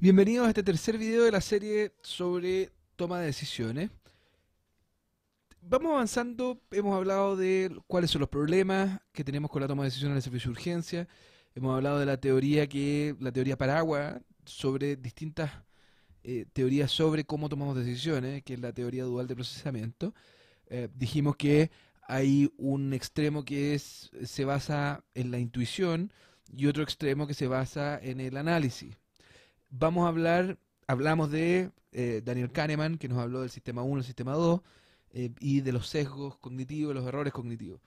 Bienvenidos a este tercer video de la serie sobre toma de decisiones. Vamos avanzando, hemos hablado de cuáles son los problemas que tenemos con la toma de decisiones en el servicio de urgencia, hemos hablado de la teoría que, la teoría paraguas, sobre distintas eh, teorías sobre cómo tomamos decisiones, que es la teoría dual de procesamiento. Eh, dijimos que hay un extremo que se basa en la intuición y otro extremo que se basa en el análisis vamos a hablar, hablamos de eh, Daniel Kahneman, que nos habló del sistema 1, el sistema 2, eh, y de los sesgos cognitivos, los errores cognitivos.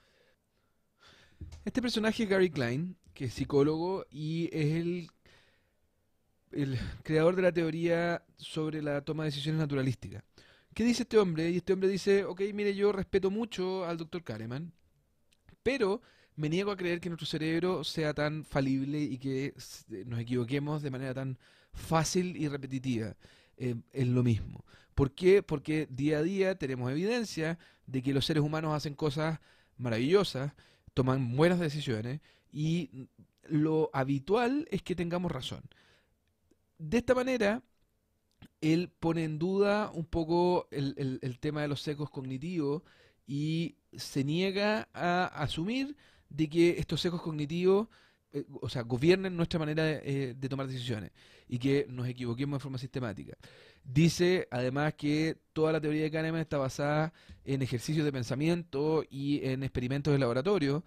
Este personaje es Gary Klein, que es psicólogo y es el, el creador de la teoría sobre la toma de decisiones naturalística. ¿Qué dice este hombre? Y este hombre dice, ok, mire, yo respeto mucho al doctor Kahneman, pero me niego a creer que nuestro cerebro sea tan falible y que nos equivoquemos de manera tan fácil y repetitiva. en eh, es lo mismo. ¿Por qué? Porque día a día tenemos evidencia de que los seres humanos hacen cosas maravillosas, toman buenas decisiones y lo habitual es que tengamos razón. De esta manera, él pone en duda un poco el, tema de los secos cognitivos y se niega a asumir de que estos secos cognitivos eh, o sea, gobiernen nuestra manera eh, de, tomar decisiones y que nos equivoquemos de forma sistemática. Dice además que toda la teoría de Kahneman está basada en ejercicios de pensamiento y en experimentos de laboratorio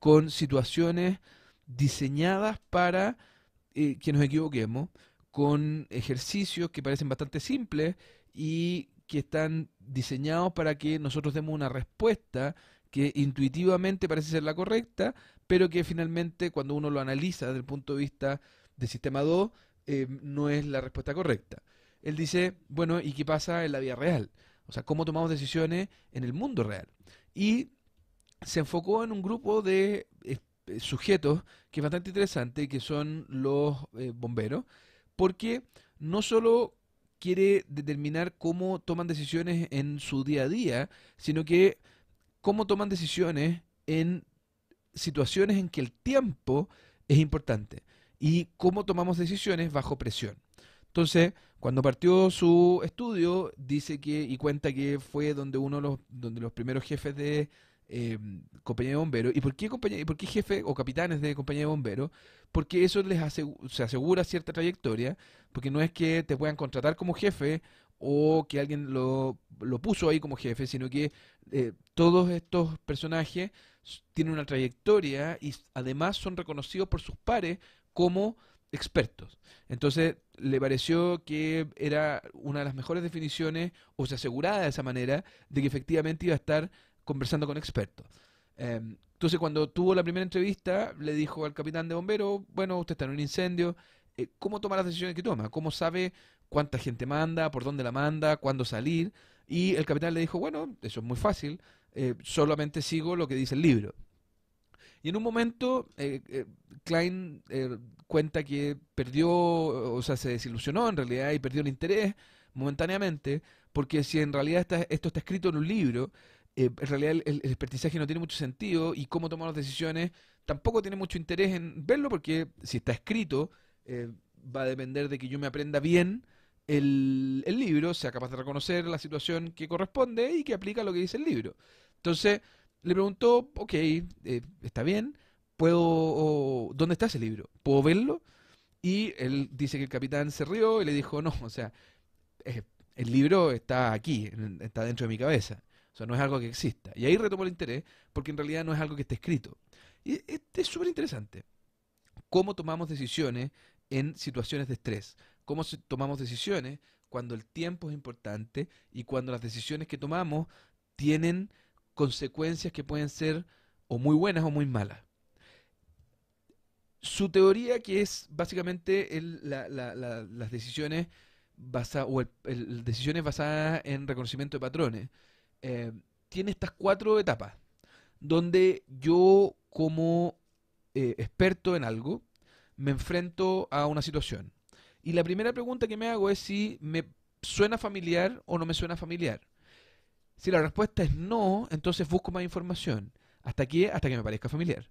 con situaciones diseñadas para eh, que nos equivoquemos, con ejercicios que parecen bastante simples y que están diseñados para que nosotros demos una respuesta que intuitivamente parece ser la correcta, pero que finalmente cuando uno lo analiza desde el punto de vista del sistema 2, eh, no es la respuesta correcta. Él dice, bueno, ¿y qué pasa en la vida real? O sea, ¿cómo tomamos decisiones en el mundo real? Y se enfocó en un grupo de eh, eh, sujetos que es bastante interesante, que son los bomberos, porque no solo quiere determinar cómo toman decisiones en su día a día, sino que cómo toman decisiones en situaciones en que el tiempo es importante y cómo tomamos decisiones bajo presión. Entonces, cuando partió su estudio, dice que y cuenta que fue donde uno de los, donde los primeros jefes de em, compañía de bomberos. ¿Y por qué, compañía, por qué jefe o capitanes de compañía de bomberos? Porque eso les se asegura cierta trayectoria, porque no es que te puedan contratar como jefe o que alguien lo, lo puso ahí como jefe, sino que eh, todos estos personajes tienen una trayectoria y además son reconocidos por sus pares como expertos. Entonces le pareció que era una de las mejores definiciones, o se aseguraba de esa manera, de que efectivamente iba a estar conversando con expertos. Em, entonces cuando tuvo la primera entrevista, le dijo al capitán de bomberos, bueno, usted está en un incendio, eh, cómo toma las decisiones que toma, cómo sabe cuánta gente manda, por dónde la manda, cuándo salir. Y el capitán le dijo, bueno, eso es muy fácil, eh, solamente sigo lo que dice el libro. Y en un momento, eh, Klein cuenta que perdió, o sea, se desilusionó en realidad y perdió el interés momentáneamente, porque si en realidad esto está escrito en un libro, en realidad el, el, expertizaje no tiene mucho sentido y cómo tomar las decisiones tampoco tiene mucho interés en verlo, porque si está escrito, eh, va a depender de que yo me aprenda bien el, libro, sea capaz de reconocer la situación que corresponde y que aplica lo que dice el libro. Entonces, le preguntó, ok, eh, está bien, puedo, ¿dónde está ese libro? ¿Puedo verlo? Y él dice que el capitán se rió y le dijo, no, o sea, eh, el libro está aquí, está dentro de mi cabeza. O sea, no es algo que exista. Y ahí retomó el interés, porque en realidad no es algo que esté escrito. Y es súper interesante cómo tomamos decisiones en situaciones de estrés, cómo tomamos decisiones cuando el tiempo es importante y cuando las decisiones que tomamos tienen consecuencias que pueden ser o muy buenas o muy malas. Su teoría, que es básicamente las decisiones, basadas o decisiones basadas en reconocimiento de patrones, eh, tiene estas cuatro etapas, donde yo como eh, experto en algo, me enfrento a una situación. Y la primera pregunta que me hago es si me suena familiar o no me suena familiar. Si la respuesta es no, entonces busco más información. ¿Hasta qué? Hasta que me parezca familiar.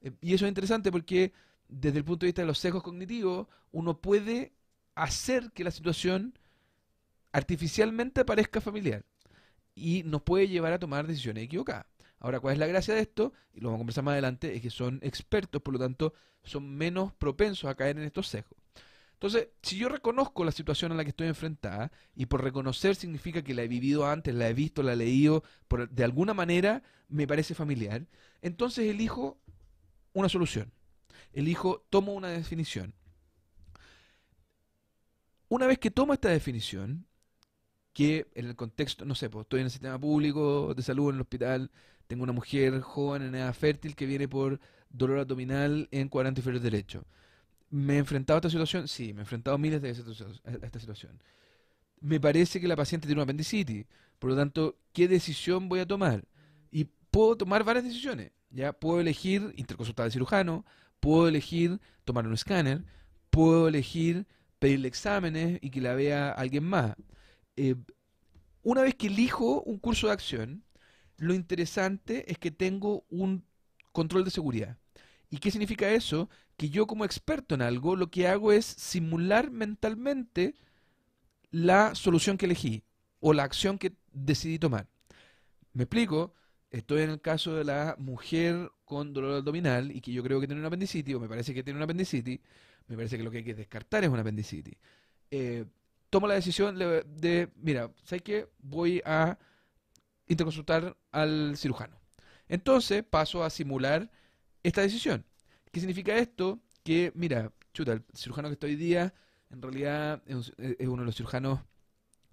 Eh, y eso es interesante porque desde el punto de vista de los sesgos cognitivos, uno puede hacer que la situación artificialmente parezca familiar y nos puede llevar a tomar decisiones equivocadas. Ahora, ¿cuál es la gracia de esto? Y lo vamos a conversar más adelante, es que son expertos, por lo tanto, son menos propensos a caer en estos sesgos. Entonces, si yo reconozco la situación a la que estoy enfrentada, y por reconocer significa que la he vivido antes, la he visto, la he leído, de alguna manera me parece familiar, entonces elijo una solución. Elijo, tomo una definición. Una vez que tomo esta definición, que en el contexto, no sé, pues, estoy en el sistema público de salud, en el hospital, tengo una mujer joven en edad fértil que viene por dolor abdominal en cuadrante inferior derecho. ¿Me he enfrentado a esta situación? Sí, me he enfrentado miles de veces a esta situación. Me parece que la paciente tiene una apendicitis, por lo tanto, ¿qué decisión voy a tomar? Y puedo tomar varias decisiones, ¿ya? Puedo elegir interconsultar al cirujano, puedo elegir tomar un escáner, puedo elegir pedirle exámenes y que la vea alguien más. Eh, una vez que elijo un curso de acción, lo interesante es que tengo un control de seguridad. ¿Y qué significa eso? Que yo como experto en algo lo que hago es simular mentalmente la solución que elegí o la acción que decidí tomar. Me explico, estoy en el caso de la mujer con dolor abdominal y que yo creo que tiene un apendicitis o me parece que tiene un apendicitis, me parece que lo que hay que descartar es un apendicitis. Eh, tomo la decisión de, mira, sé que voy a interconsultar al cirujano. Entonces paso a simular esta decisión. ¿Qué significa esto? Que, mira, chuta, el cirujano que estoy hoy día, en realidad es, eh, uno de los cirujanos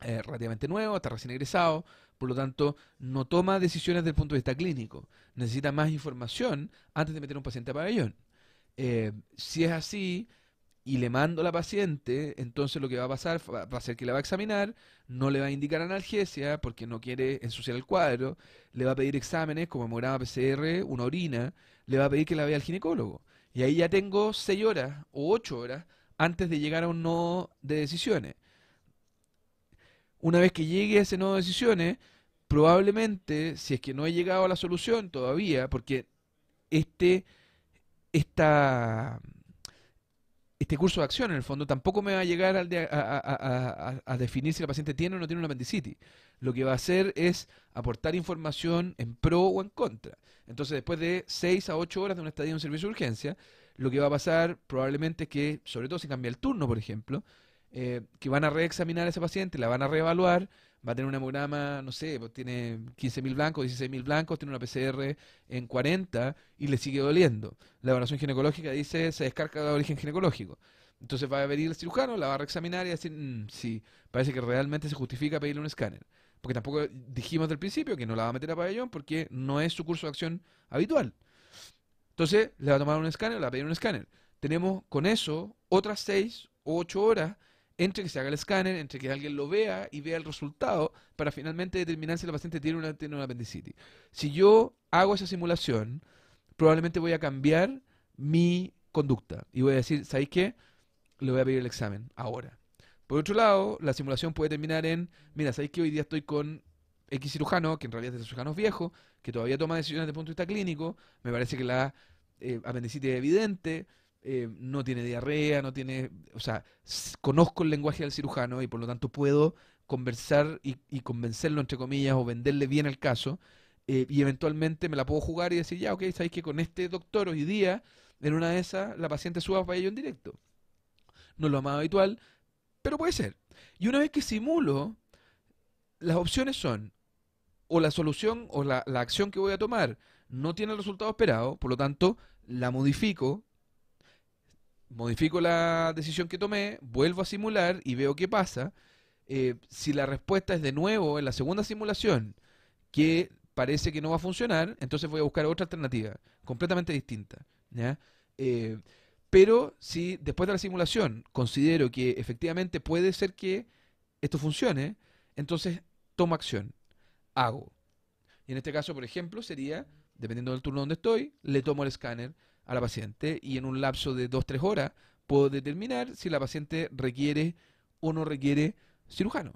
eh, relativamente nuevos, está recién egresado, por lo tanto, no toma decisiones desde el punto de vista clínico. Necesita más información antes de meter un paciente a pabellón. Eh, si es así, y le mando a la paciente, entonces lo que va a pasar va a ser que la va a examinar, no le va a indicar analgesia porque no quiere ensuciar el cuadro, le va a pedir exámenes como hemograma PCR, una orina, le va a pedir que la vea al ginecólogo. Y ahí ya tengo seis horas o ocho horas antes de llegar a un nodo de decisiones. Una vez que llegue a ese nodo de decisiones, probablemente, si es que no he llegado a la solución todavía, porque este, esta este curso de acción, en el fondo, tampoco me va a llegar al a, definir si la paciente tiene o no tiene una apendicitis. Lo que va a hacer es aportar información en pro o en contra. Entonces, después de seis a 8 horas de una estadía en un servicio de urgencia, lo que va a pasar probablemente es que, sobre todo si cambia el turno, por ejemplo, eh, que van a reexaminar a ese paciente, la van a reevaluar, va a tener un hemograma, no sé, pues, tiene 15.000 blancos, 16.000 blancos, tiene una PCR en 40 y le sigue doliendo. La evaluación ginecológica dice se descarga de origen ginecológico. Entonces va a venir el cirujano, la va a reexaminar y decir, mm, sí, parece que realmente se justifica pedirle un escáner. Porque tampoco dijimos del principio que no la va a meter a pabellón porque no es su curso de acción habitual. Entonces le va a tomar un escáner, le va a pedir un escáner. Tenemos con eso otras 6 o 8 horas entre que se haga el escáner, entre que alguien lo vea y vea el resultado, para finalmente determinar si la paciente tiene una, tiene una apendicitis. Si yo hago esa simulación, probablemente voy a cambiar mi conducta y voy a decir, ¿sabéis qué? Le voy a pedir el examen ahora. Por otro lado, la simulación puede terminar en, mira, ¿sabéis qué? hoy día estoy con X cirujano, que en realidad es de cirujanos viejo, que todavía toma decisiones desde el punto de vista clínico, me parece que la eh, apendicitis es evidente, eh, no tiene diarrea, no tiene, o sea, conozco el lenguaje del cirujano y por lo tanto puedo conversar y, convencerlo, entre comillas, o venderle bien el caso. Eh, y eventualmente me la puedo jugar y decir, ya, ok, sabéis que con este doctor hoy día, en una de esas, la paciente suba vaya yo en directo. No es lo más habitual, pero puede ser. Y una vez que simulo, las opciones son, o la solución o la acción que voy a tomar no tiene el resultado esperado, por lo tanto, la modifico modifico la decisión que tomé, vuelvo a simular y veo qué pasa. Eh, si la respuesta es de nuevo en la segunda simulación que parece que no va a funcionar, entonces voy a buscar otra alternativa completamente distinta. Eh, pero si después de la simulación considero que efectivamente puede ser que esto funcione, entonces tomo acción, hago. Y en este caso, por ejemplo, sería, dependiendo del turno donde estoy, le tomo el escáner, a la paciente y en un lapso de 2-3 horas puedo determinar si la paciente requiere o no requiere cirujano.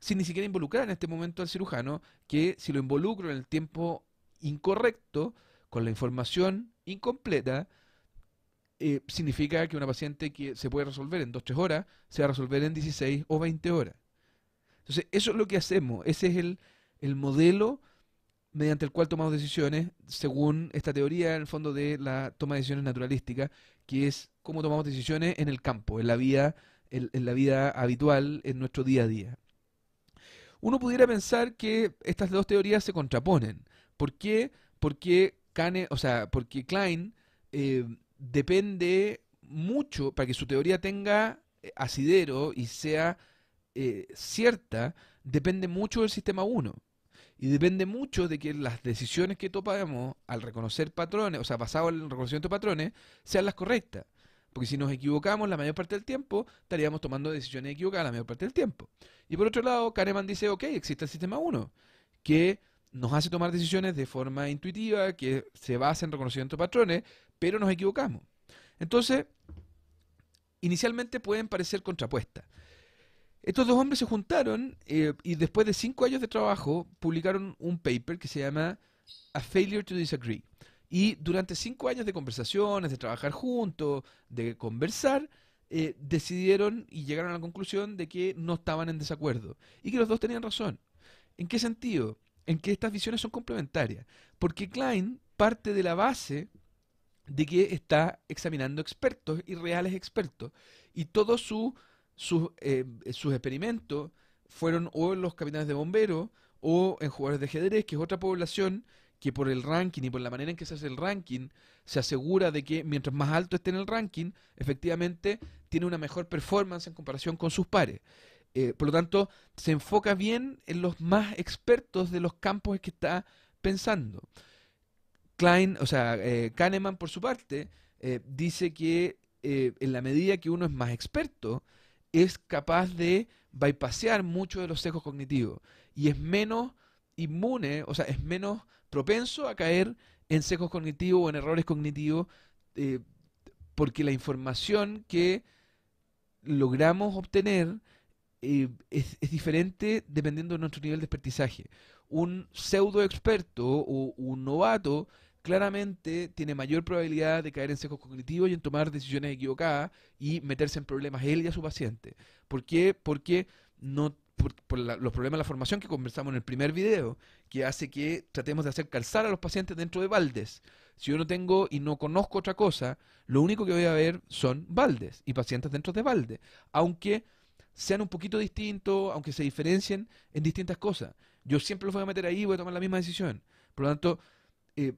Sin ni siquiera involucrar en este momento al cirujano, que si lo involucro en el tiempo incorrecto, con la información incompleta, eh, significa que una paciente que se puede resolver en 2-3 horas, se va a resolver en 16 o 20 horas. Entonces, eso es lo que hacemos, ese es el, el modelo mediante el cual tomamos decisiones, según esta teoría, en el fondo, de la toma de decisiones naturalística, que es cómo tomamos decisiones en el campo, en la vida, en, la vida habitual, en nuestro día a día. Uno pudiera pensar que estas dos teorías se contraponen. ¿Por qué? Porque Kane, o sea, porque Klein eh, depende mucho para que su teoría tenga eh, asidero y sea eh, cierta, depende mucho del sistema 1. Y depende mucho de que las decisiones que tomamos al reconocer patrones, o sea, basado en el reconocimiento de patrones, sean las correctas. Porque si nos equivocamos la mayor parte del tiempo, estaríamos tomando decisiones equivocadas la mayor parte del tiempo. Y por otro lado, Kahneman dice, ok, existe el sistema 1, que nos hace tomar decisiones de forma intuitiva, que se basa en reconocimiento de patrones, pero nos equivocamos. Entonces, inicialmente pueden parecer contrapuestas. Estos dos hombres se juntaron eh, y después de cinco años de trabajo publicaron un paper que se llama A Failure to Disagree. Y durante cinco años de conversaciones, de trabajar juntos, de conversar, eh, decidieron y llegaron a la conclusión de que no estaban en desacuerdo y que los dos tenían razón. ¿En qué sentido? En que estas visiones son complementarias. Porque Klein parte de la base de que está examinando expertos y reales expertos y todo su sus, eh, sus experimentos fueron o en los capitanes de bomberos o en jugadores de ajedrez, que es otra población que por el ranking y por la manera en que se hace el ranking, se asegura de que mientras más alto esté en el ranking, efectivamente tiene una mejor performance en comparación con sus pares. Eh, por lo tanto, se enfoca bien en los más expertos de los campos que está pensando. Klein, o sea, eh, Kahneman, por su parte, dice que en la medida que uno es más experto, es capaz de bypassear muchos de los sesgos cognitivos y es menos inmune, o sea, es menos propenso a caer en sesgos cognitivos o en errores cognitivos eh, porque la información que logramos obtener eh, es, diferente dependiendo de nuestro nivel de expertizaje. Un pseudo experto o un novato claramente tiene mayor probabilidad de caer en sesgos cognitivos y en tomar decisiones equivocadas y meterse en problemas él y a su paciente. ¿Por qué? Porque no por, los problemas de la formación que conversamos en el primer video, que hace que tratemos de hacer calzar a los pacientes dentro de baldes. Si yo no tengo y no conozco otra cosa, lo único que voy a ver son baldes y pacientes dentro de baldes, aunque sean un poquito distintos, aunque se diferencien en distintas cosas. Yo siempre los voy a meter ahí y voy a tomar la misma decisión. Por lo tanto, eh,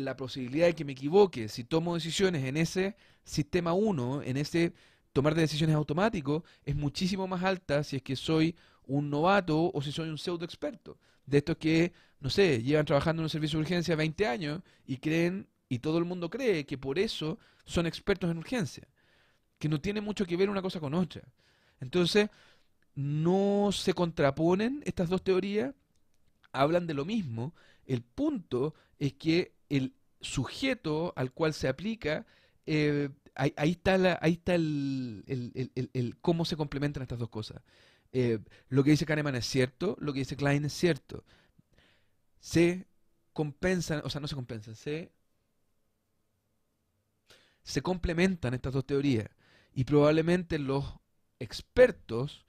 la posibilidad de que me equivoque si tomo decisiones en ese sistema 1, en ese tomar de decisiones automático, es muchísimo más alta si es que soy un novato o si soy un pseudo experto. De estos que, no sé, llevan trabajando en un servicio de urgencia 20 años y creen, y todo el mundo cree que por eso son expertos en urgencia. Que no tiene mucho que ver una cosa con otra. Entonces, no se contraponen estas dos teorías, hablan de lo mismo. El punto es que el sujeto al cual se aplica, eh, ahí, está, ahí está el, cómo se complementan estas dos cosas. Eh, lo que dice Kahneman es cierto, lo que dice Klein es cierto. Se compensan, o sea, no se compensan, se, se complementan estas dos teorías. Y probablemente los expertos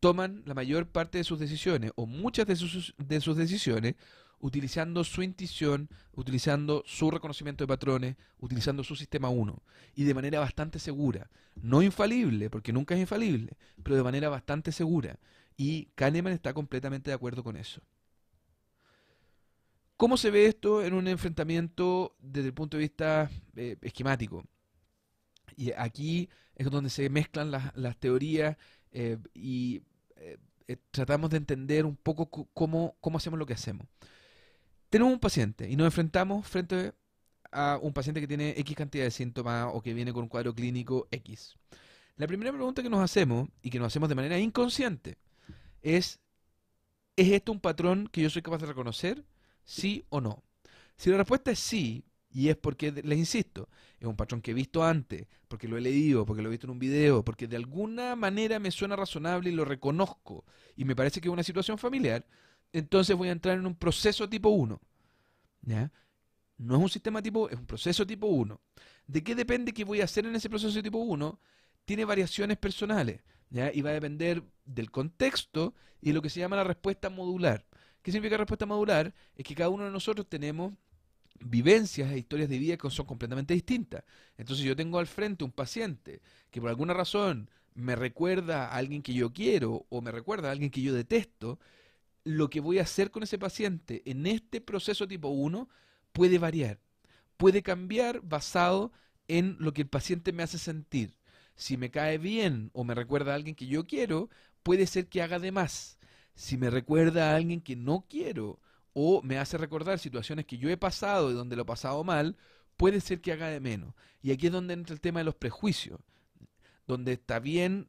toman la mayor parte de sus decisiones o muchas de sus, de sus decisiones utilizando su intuición, utilizando su reconocimiento de patrones, utilizando su sistema 1 y de manera bastante segura. No infalible, porque nunca es infalible, pero de manera bastante segura. Y Kahneman está completamente de acuerdo con eso. ¿Cómo se ve esto en un enfrentamiento desde el punto de vista eh, esquemático? Y aquí es donde se mezclan las, teorías eh, y eh, tratamos de entender un poco cómo, cómo hacemos lo que hacemos. Tenemos un paciente y nos enfrentamos frente a un paciente que tiene X cantidad de síntomas o que viene con un cuadro clínico X. La primera pregunta que nos hacemos y que nos hacemos de manera inconsciente es, ¿es esto un patrón que yo soy capaz de reconocer? ¿Sí o no? Si la respuesta es sí, y es porque, les insisto, es un patrón que he visto antes, porque lo he leído, porque lo he visto en un video, porque de alguna manera me suena razonable y lo reconozco, y me parece que es una situación familiar, entonces voy a entrar en un proceso tipo 1. No es un sistema tipo, es un proceso tipo 1. ¿De qué depende que voy a hacer en ese proceso tipo 1? Tiene variaciones personales, Y va a depender del contexto y lo que se llama la respuesta modular. ¿Qué significa respuesta modular? Es que cada uno de nosotros tenemos vivencias e historias de vida que son completamente distintas. Entonces yo tengo al frente un paciente que por alguna razón me recuerda a alguien que yo quiero o me recuerda a alguien que yo detesto lo que voy a hacer con ese paciente en este proceso tipo 1 puede variar, puede cambiar basado en lo que el paciente me hace sentir. Si me cae bien o me recuerda a alguien que yo quiero, puede ser que haga de más. Si me recuerda a alguien que no quiero o me hace recordar situaciones que yo he pasado y donde lo he pasado mal, puede ser que haga de menos. Y aquí es donde entra el tema de los prejuicios, donde está bien,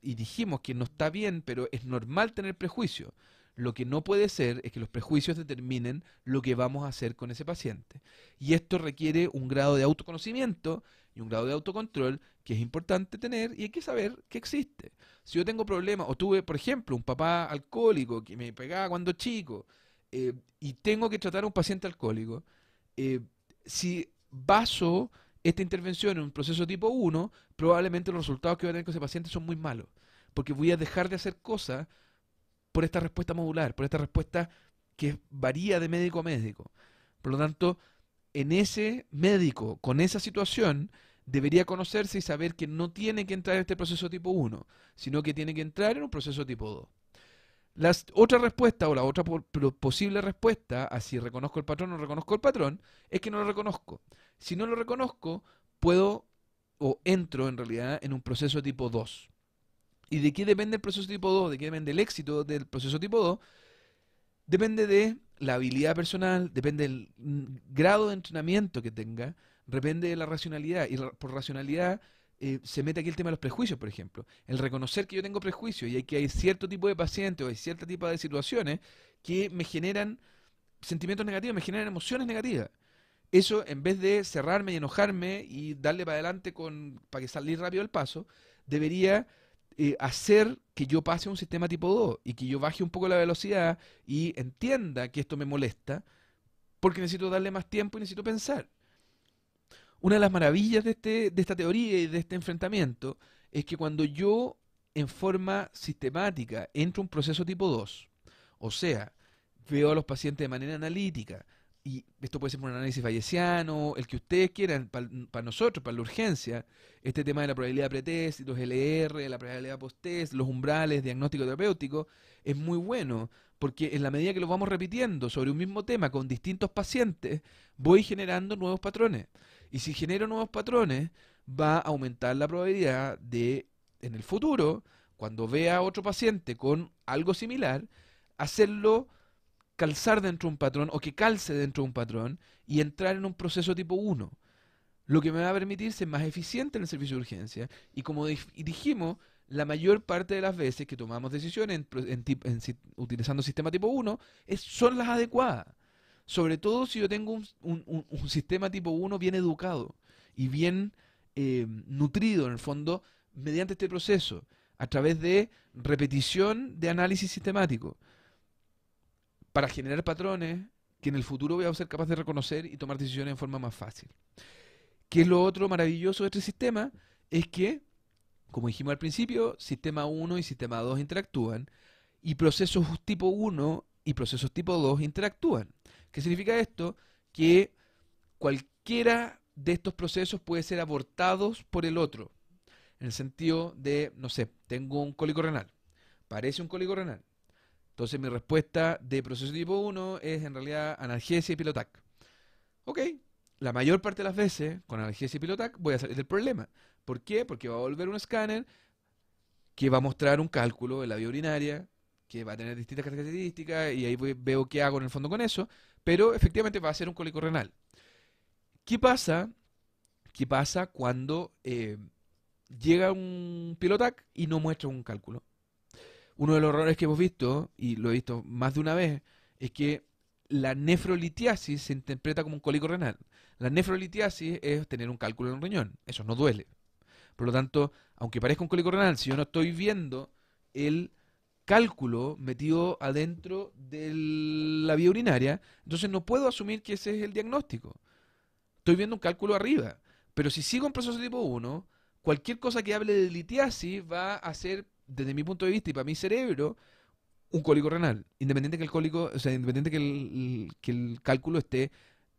y dijimos que no está bien, pero es normal tener prejuicios. Lo que no puede ser es que los prejuicios determinen lo que vamos a hacer con ese paciente. Y esto requiere un grado de autoconocimiento y un grado de autocontrol que es importante tener y hay que saber que existe. Si yo tengo problemas, o tuve, por ejemplo, un papá alcohólico que me pegaba cuando chico, eh, y tengo que tratar a un paciente alcohólico, eh, si baso esta intervención en un proceso tipo 1, probablemente los resultados que voy a tener con ese paciente son muy malos, porque voy a dejar de hacer cosas por esta respuesta modular, por esta respuesta que varía de médico a médico. Por lo tanto, en ese médico, con esa situación, debería conocerse y saber que no tiene que entrar en este proceso tipo 1, sino que tiene que entrar en un proceso tipo 2. La otra respuesta o la otra posible respuesta a si reconozco el patrón o no reconozco el patrón es que no lo reconozco. Si no lo reconozco, puedo o entro en realidad en un proceso tipo 2. ¿Y de qué depende el proceso tipo 2? ¿De qué depende el éxito del proceso tipo 2? Depende de la habilidad personal, depende del grado de entrenamiento que tenga, depende de la racionalidad. Y por racionalidad eh, se mete aquí el tema de los prejuicios, por ejemplo. El reconocer que yo tengo prejuicios y que hay cierto tipo de pacientes o hay cierto tipo de situaciones que me generan sentimientos negativos, me generan emociones negativas. Eso, en vez de cerrarme y enojarme y darle para adelante con, para que salga rápido el paso, debería eh, hacer que yo pase a un sistema tipo 2 y que yo baje un poco la velocidad y entienda que esto me molesta, porque necesito darle más tiempo y necesito pensar. Una de las maravillas de, este, de esta teoría y de este enfrentamiento es que cuando yo en forma sistemática entro a un proceso tipo 2, o sea, veo a los pacientes de manera analítica, y esto puede ser un análisis falleciano, el que ustedes quieran, para nosotros, para la urgencia, este tema de la probabilidad pretest, los LR, la probabilidad post-test, los umbrales, diagnóstico terapéutico, es muy bueno, porque en la medida que lo vamos repitiendo sobre un mismo tema con distintos pacientes, voy generando nuevos patrones. Y si genero nuevos patrones, va a aumentar la probabilidad de, en el futuro, cuando vea a otro paciente con algo similar, hacerlo calzar dentro de un patrón o que calce dentro de un patrón y entrar en un proceso tipo 1, lo que me va a permitir ser más eficiente en el servicio de urgencia y como dijimos, la mayor parte de las veces que tomamos decisiones utilizando sistema tipo 1 es, son las adecuadas. Sobre todo si yo tengo un, sistema tipo 1 bien educado y bien eh, nutrido en el fondo mediante este proceso, a través de repetición de análisis sistemático para generar patrones que en el futuro voy a ser capaz de reconocer y tomar decisiones en forma más fácil. ¿Qué es lo otro maravilloso de este sistema? Es que, como dijimos al principio, sistema 1 y sistema 2 interactúan y procesos tipo 1 y procesos tipo 2 interactúan. ¿Qué significa esto? Que cualquiera de estos procesos puede ser abortados por el otro. En el sentido de, no sé, tengo un cólico renal. Parece un cólico renal. Entonces mi respuesta de proceso tipo 1 es en realidad analgesia y pilotac. Ok, la mayor parte de las veces con analgesia y pilotac voy a salir del problema. ¿Por qué? Porque va a volver un escáner que va a mostrar un cálculo en la vía urinaria, que va a tener distintas características, y ahí veo qué hago en el fondo con eso, pero efectivamente va a ser un cólico renal. ¿Qué pasa? ¿Qué pasa cuando eh, llega un pilotac y no muestra un cálculo? uno de los errores que hemos visto, y lo he visto más de una vez, es que la nefrolitiasis se interpreta como un cólico renal. La nefrolitiasis es tener un cálculo en un riñón. Eso no duele. Por lo tanto, aunque parezca un cólico renal, si yo no estoy viendo el cálculo metido adentro de la vía urinaria, entonces no puedo asumir que ese es el diagnóstico. Estoy viendo un cálculo arriba. Pero si sigo un proceso tipo 1, cualquier cosa que hable de litiasis va a ser desde mi punto de vista y para mi cerebro, un cólico renal, independiente que el cólico, o sea, independiente que el, cálculo esté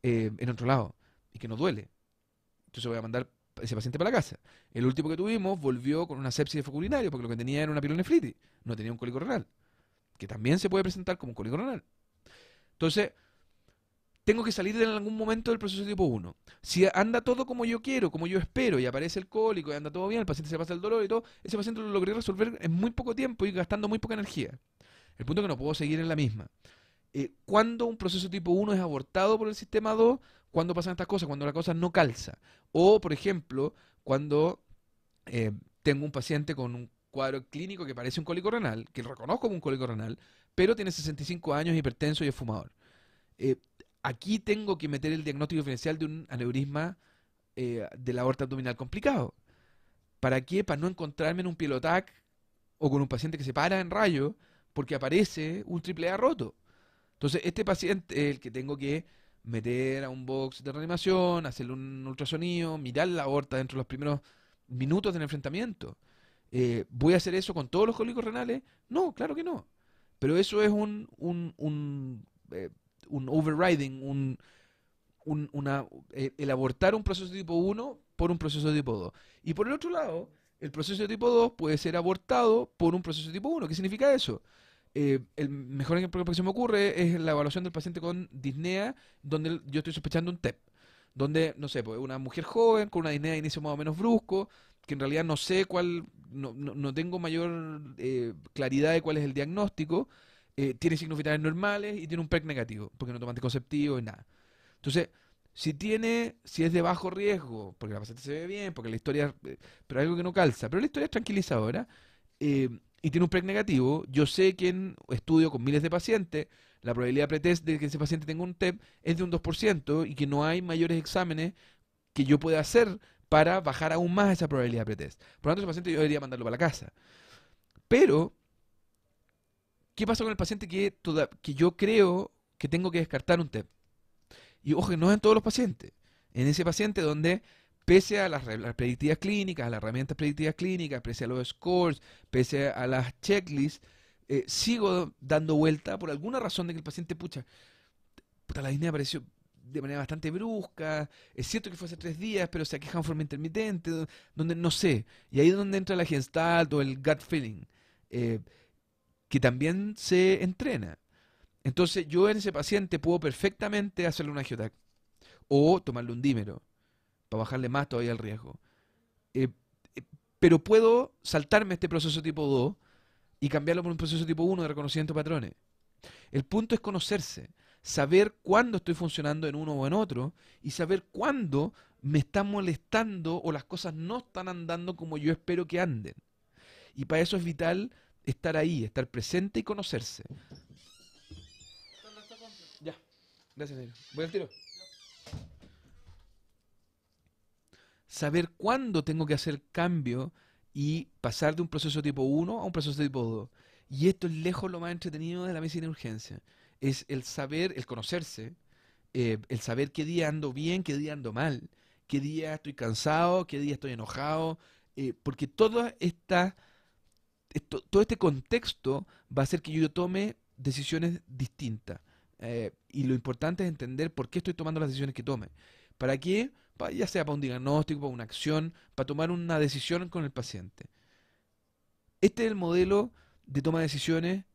eh, en otro lado y que no duele. Entonces voy a mandar ese paciente para la casa. El último que tuvimos volvió con una sepsis de foculinario porque lo que tenía era una pielonefritis, no tenía un cólico renal, que también se puede presentar como un cólico renal. Entonces, tengo que salir en algún momento del proceso tipo 1. Si anda todo como yo quiero, como yo espero, y aparece el cólico y anda todo bien, el paciente se pasa el dolor y todo, ese paciente lo logré resolver en muy poco tiempo y gastando muy poca energía. El punto es que no puedo seguir en la misma. Eh, cuando un proceso tipo 1 es abortado por el sistema 2, cuando pasan estas cosas, cuando la cosa no calza. O, por ejemplo, cuando eh, tengo un paciente con un cuadro clínico que parece un cólico renal, que reconozco como un cólico renal, pero tiene 65 años, hipertenso y es fumador. Eh, aquí tengo que meter el diagnóstico diferencial de un aneurisma eh, de la aorta abdominal complicado. ¿Para qué? Para no encontrarme en un pilotac o con un paciente que se para en rayo porque aparece un triple A roto. Entonces, este paciente es el que tengo que meter a un box de reanimación, hacerle un ultrasonido, mirar la aorta dentro de los primeros minutos del enfrentamiento. Eh, ¿Voy a hacer eso con todos los cólicos renales? No, claro que no. Pero eso es un, un, eh, un overriding, un, una, eh, el abortar un proceso de tipo 1 por un proceso de tipo 2. Y por el otro lado, el proceso de tipo 2 puede ser abortado por un proceso de tipo 1. ¿Qué significa eso? Eh, el mejor ejemplo que se me ocurre es la evaluación del paciente con disnea, donde yo estoy sospechando un TEP. Donde, no sé, pues una mujer joven con una disnea de inicio más o menos brusco, que en realidad no sé cuál, no, no, no tengo mayor eh, claridad de cuál es el diagnóstico, eh, tiene signos vitales normales y tiene un PEC negativo, porque no toma anticonceptivo y nada. Entonces, si tiene, si es de bajo riesgo, porque la paciente se ve bien, porque la historia, eh, pero algo que no calza, pero la historia es tranquilizadora, eh, y tiene un PEC negativo, yo sé que en estudio con miles de pacientes, la probabilidad pretest de que ese paciente tenga un TEP es de un 2% y que no hay mayores exámenes que yo pueda hacer para bajar aún más esa probabilidad pretest. Por lo tanto, ese paciente yo debería mandarlo para la casa. Pero ¿Qué pasa con el paciente que, que yo creo que tengo que descartar un TEP? Y ojo, no es en todos los pacientes. En ese paciente donde, pese a las, predictivas clínicas, a las herramientas predictivas clínicas, pese a los scores, pese a las checklists, eh, sigo dando vuelta por alguna razón de que el paciente, pucha, puta, la disnea apareció de manera bastante brusca, es cierto que fue hace tres días, pero se quejado en forma intermitente, donde no sé, y ahí es donde entra la gestalt o el gut feeling. Eh, que también se entrena. Entonces yo en ese paciente puedo perfectamente hacerle una geotag. o tomarle un dímero para bajarle más todavía el riesgo. Eh, eh, pero puedo saltarme este proceso tipo 2 y cambiarlo por un proceso tipo 1 de reconocimiento de patrones. El punto es conocerse, saber cuándo estoy funcionando en uno o en otro y saber cuándo me está molestando o las cosas no están andando como yo espero que anden. Y para eso es vital estar ahí, estar presente y conocerse. Ya. Gracias, Voy al tiro. Saber cuándo tengo que hacer cambio y pasar de un proceso tipo 1 a un proceso tipo 2. Y esto es lejos lo más entretenido de la medicina de urgencia. Es el saber, el conocerse, eh, el saber qué día ando bien, qué día ando mal, qué día estoy cansado, qué día estoy enojado, eh, porque toda esta todo este contexto va a hacer que yo tome decisiones distintas. Eh, y lo importante es entender por qué estoy tomando las decisiones que tome. ¿Para qué? ya sea para un diagnóstico, para una acción, para tomar una decisión con el paciente. Este es el modelo de toma de decisiones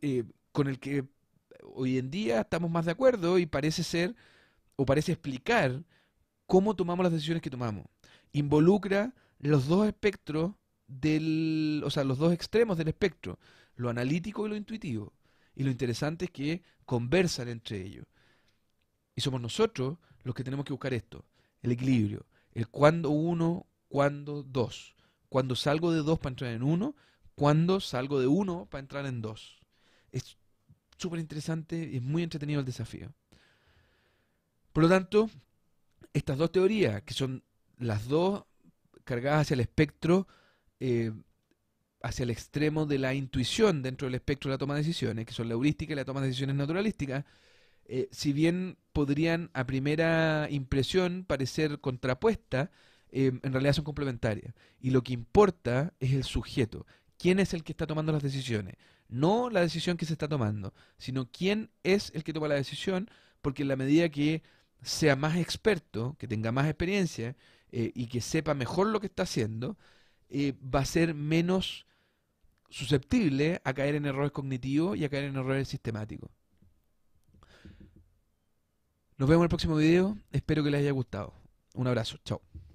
eh, con el que hoy en día estamos más de acuerdo y parece ser o parece explicar cómo tomamos las decisiones que tomamos. Involucra los dos espectros del, o sea, los dos extremos del espectro, lo analítico y lo intuitivo. Y lo interesante es que conversan entre ellos. Y somos nosotros los que tenemos que buscar esto, el equilibrio, el cuando uno, cuando dos, cuando salgo de dos para entrar en uno, cuando salgo de uno para entrar en dos. Es súper interesante, es muy entretenido el desafío. Por lo tanto, estas dos teorías, que son las dos cargadas hacia el espectro eh, hacia el extremo de la intuición dentro del espectro de la toma de decisiones, que son la heurística y la toma de decisiones naturalística, eh, si bien podrían a primera impresión parecer contrapuestas, eh, en realidad son complementarias. Y lo que importa es el sujeto. ¿Quién es el que está tomando las decisiones? No la decisión que se está tomando, sino quién es el que toma la decisión, porque en la medida que sea más experto, que tenga más experiencia y que sepa mejor lo que está haciendo, va a ser menos susceptible a caer en errores cognitivos y a caer en errores sistemáticos. Nos vemos en el próximo video. Espero que les haya gustado. Un abrazo. Chao.